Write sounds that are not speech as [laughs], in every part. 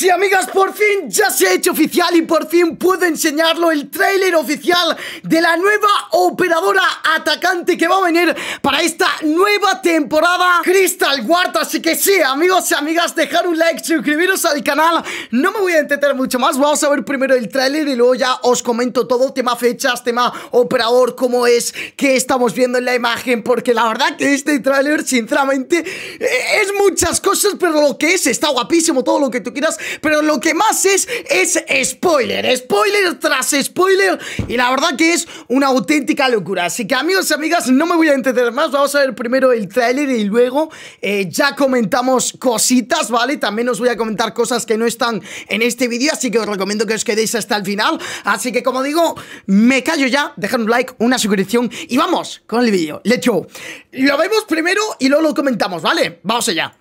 y amigas, por fin ya se ha hecho oficial y por fin puedo enseñarlo el tráiler oficial de la nueva operadora atacante que va a venir para esta nueva temporada Crystal Guard. Así que sí, amigos y amigas, dejar un like, suscribiros al canal. No me voy a intentar mucho más, vamos a ver primero el tráiler y luego ya os comento todo, tema fechas, tema operador, cómo es, qué estamos viendo en la imagen, porque la verdad que este tráiler, sinceramente, eh, es muchas cosas, pero lo que es está guapísimo, todo lo que tú quieras pero lo que más es es spoiler, spoiler tras spoiler y la verdad que es una auténtica locura. Así que amigos y amigas, no me voy a entender más, vamos a ver primero el tráiler y luego eh, ya comentamos cositas, ¿vale? También os voy a comentar cosas que no están en este vídeo, así que os recomiendo que os quedéis hasta el final. Así que como digo, me callo ya, dejad un like, una suscripción y vamos con el vídeo. Let's go. Lo vemos primero y luego lo comentamos, ¿vale? Vamos allá.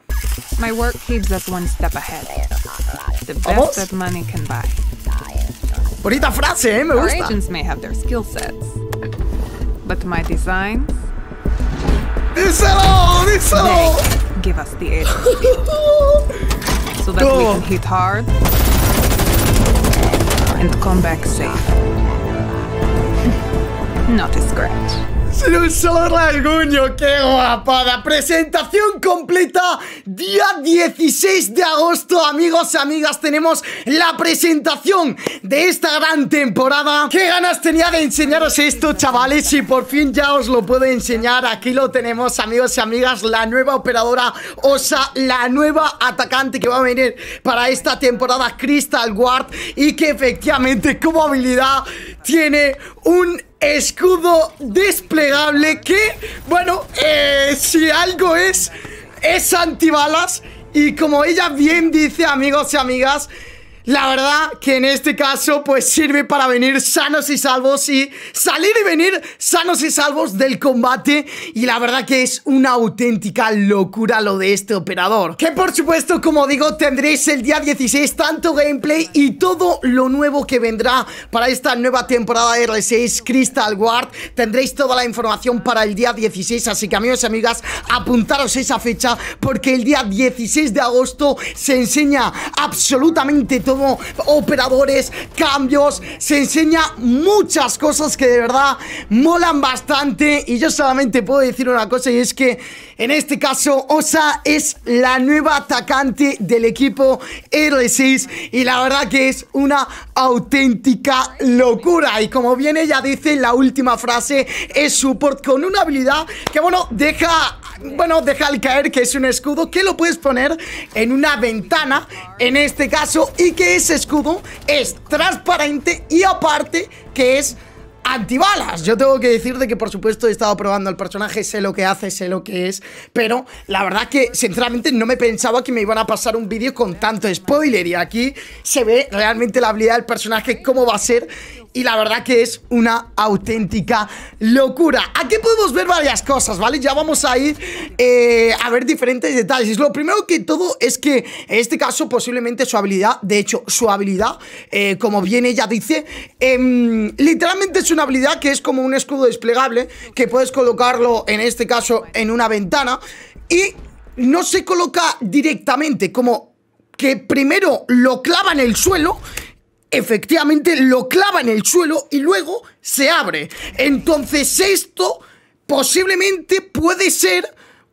My work keeps us one step ahead. The best ¿Vamos? that money can buy. Bonita frase, ¿eh? Me Our gusta. agents may have their skill sets, but my designs. Díselo, díselo. They give us the edge, [laughs] so that no. we can hit hard and come back safe. [laughs] Not a scratch. Sin un solo rasguño, qué guapada Presentación completa Día 16 de agosto Amigos, y amigas, tenemos La presentación de esta gran temporada Qué ganas tenía de enseñaros esto, chavales Y por fin ya os lo puedo enseñar Aquí lo tenemos, amigos y amigas La nueva operadora Osa La nueva atacante que va a venir Para esta temporada Crystal Guard Y que efectivamente como habilidad Tiene un escudo desplegable que, bueno, eh, si algo es, es antibalas. Y como ella bien dice, amigos y amigas, la verdad que en este caso pues sirve para venir sanos y salvos y salir y venir sanos y salvos del combate y la verdad que es una auténtica locura lo de este operador. Que por supuesto como digo tendréis el día 16 tanto gameplay y todo lo nuevo que vendrá para esta nueva temporada de R6 Crystal Guard. Tendréis toda la información para el día 16 así que amigos y amigas apuntaros esa fecha porque el día 16 de agosto se enseña absolutamente todo como operadores, cambios, se enseña muchas cosas que de verdad molan bastante y yo solamente puedo decir una cosa y es que en este caso Osa es la nueva atacante del equipo R6 y la verdad que es una auténtica locura y como bien ella dice la última frase es support con una habilidad que bueno deja bueno, déjale caer que es un escudo que lo puedes poner en una ventana, en este caso, y que ese escudo es transparente y aparte que es antibalas. Yo tengo que decirte que, por supuesto, he estado probando al personaje, sé lo que hace, sé lo que es, pero la verdad que, sinceramente, no me pensaba que me iban a pasar un vídeo con tanto spoiler. Y aquí se ve realmente la habilidad del personaje, cómo va a ser y la verdad que es una auténtica locura. Aquí podemos ver varias cosas, ¿vale? Ya vamos a ir eh, a ver diferentes detalles. Lo primero que todo es que en este caso posiblemente su habilidad, de hecho su habilidad, eh, como bien ella dice, em, literalmente es una habilidad que es como un escudo desplegable que puedes colocarlo en este caso en una ventana y no se coloca directamente como que primero lo clava en el suelo efectivamente lo clava en el suelo y luego se abre. Entonces esto posiblemente puede ser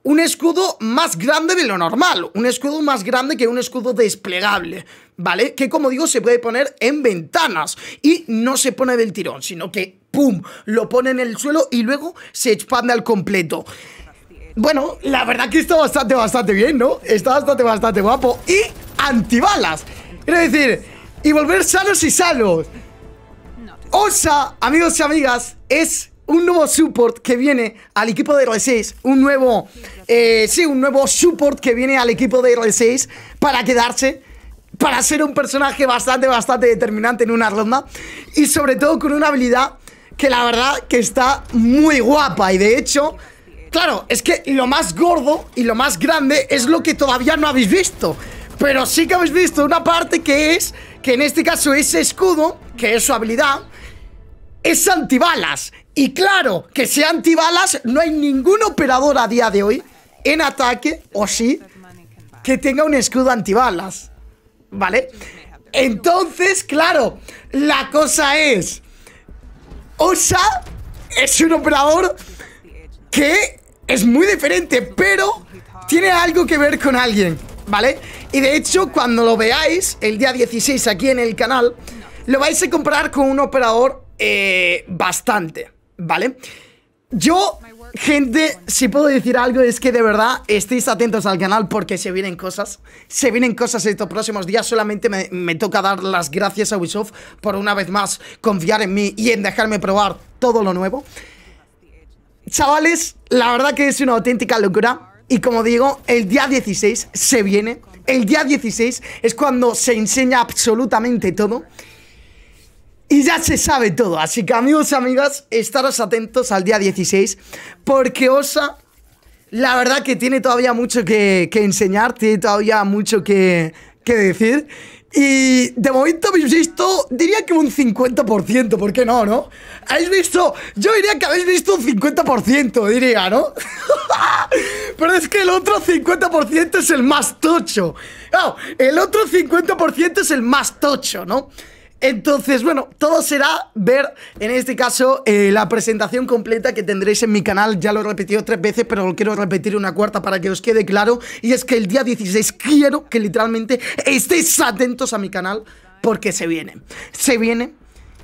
un escudo más grande de lo normal, un escudo más grande que un escudo desplegable, ¿vale? Que como digo se puede poner en ventanas y no se pone del tirón, sino que ¡pum! lo pone en el suelo y luego se expande al completo. Bueno, la verdad que está bastante, bastante bien, ¿no? Está bastante, bastante guapo. Y antibalas. Quiero decir, y volver sanos y salos. OSA, amigos y amigas, es un nuevo support que viene al equipo de R6. Un nuevo, eh, sí, un nuevo support que viene al equipo de R6 para quedarse. Para ser un personaje bastante, bastante determinante en una ronda. Y sobre todo con una habilidad que la verdad que está muy guapa. Y de hecho, claro, es que lo más gordo y lo más grande es lo que todavía no habéis visto. Pero sí que habéis visto una parte que es, que en este caso ese escudo, que es su habilidad, es antibalas. Y claro, que sea antibalas, no hay ningún operador a día de hoy en ataque, o sí, que tenga un escudo antibalas. ¿Vale? Entonces, claro, la cosa es... Osa es un operador que es muy diferente, pero tiene algo que ver con alguien. ¿vale? Y de hecho, cuando lo veáis, el día 16 aquí en el canal, lo vais a comprar con un operador eh, bastante, ¿vale? Yo, gente, si puedo decir algo es que de verdad estéis atentos al canal porque se vienen cosas. Se vienen cosas estos próximos días. Solamente me, toca dar las gracias a Ubisoft por una vez más confiar en mí y en dejarme probar todo lo nuevo. Chavales, la verdad que es una auténtica locura. Y como digo, el día 16 se viene. El día 16 es cuando se enseña absolutamente todo. Y ya se sabe todo. Así que amigos, y amigas, estaros atentos al día 16. Porque Osa, la verdad que tiene todavía mucho que, enseñar, tiene todavía mucho que decir. Y de momento habéis visto, diría que un 50%, ¿por qué no, no? ¿Habéis visto? Yo diría que habéis visto un 50%, diría, ¿no? [laughs] Pero es que el otro 50% es el más tocho. el otro 50% es el más tocho, ¿no? Entonces, bueno, todo será ver, en este caso, eh, la presentación completa que tendréis en mi canal. Ya lo he repetido tres veces, pero lo quiero repetir una cuarta para que os quede claro. Y es que el día 16 quiero que literalmente estéis atentos a mi canal porque se viene. Se viene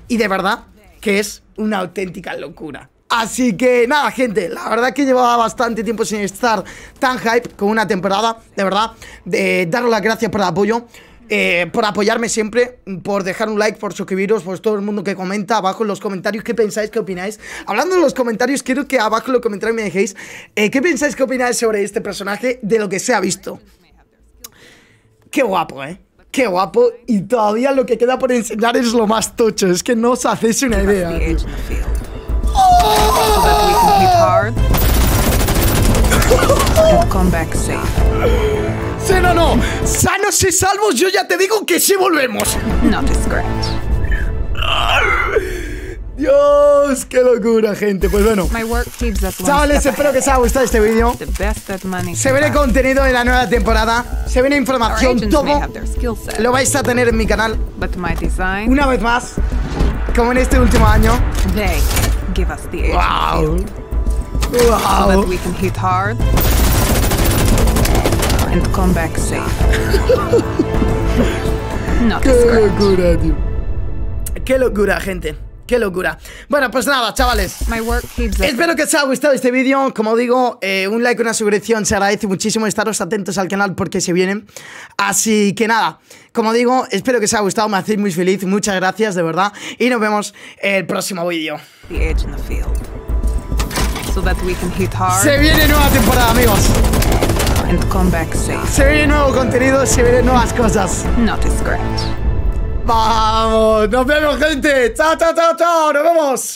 y de verdad que es una auténtica locura. Así que nada, gente, la verdad que llevaba bastante tiempo sin estar tan hype con una temporada, de verdad, de daros las gracias por el apoyo. Eh, por apoyarme siempre, por dejar un like, por suscribiros, por todo el mundo que comenta abajo en los comentarios qué pensáis, qué opináis. Hablando de los comentarios, quiero que abajo en los comentarios me dejéis eh, qué pensáis, qué opináis sobre este personaje, de lo que se ha visto. Qué guapo, ¿eh? Qué guapo. Y todavía lo que queda por enseñar es lo más tocho. Es que no os hacéis una idea. [laughs] no, no. Sanos y salvos, yo ya te digo que sí volvemos. Dios, qué locura, gente. Pues bueno. Chavales, espero que os haya gustado este vídeo. Se viene contenido de la nueva temporada. Se viene información, todo. Lo vais a tener en mi canal. Una vez más, como en este último año. Wow. Wow safe. [laughs] Qué locura, locura, gente. Qué locura. Bueno, pues nada, chavales. Espero que os haya gustado este vídeo. Como digo, eh, un like, una suscripción se agradece muchísimo. Estaros atentos al canal porque se vienen. Así que nada, como digo, espero que os haya gustado. Me hacéis muy feliz. Muchas gracias, de verdad. Y nos vemos en el próximo vídeo. Se viene nueva temporada, amigos come back Se viene nuevo contenido, se vienen nuevas cosas. Not a scratch. Vamos, nos vemos gente. Chao, chao, chao, chao. Nos vemos.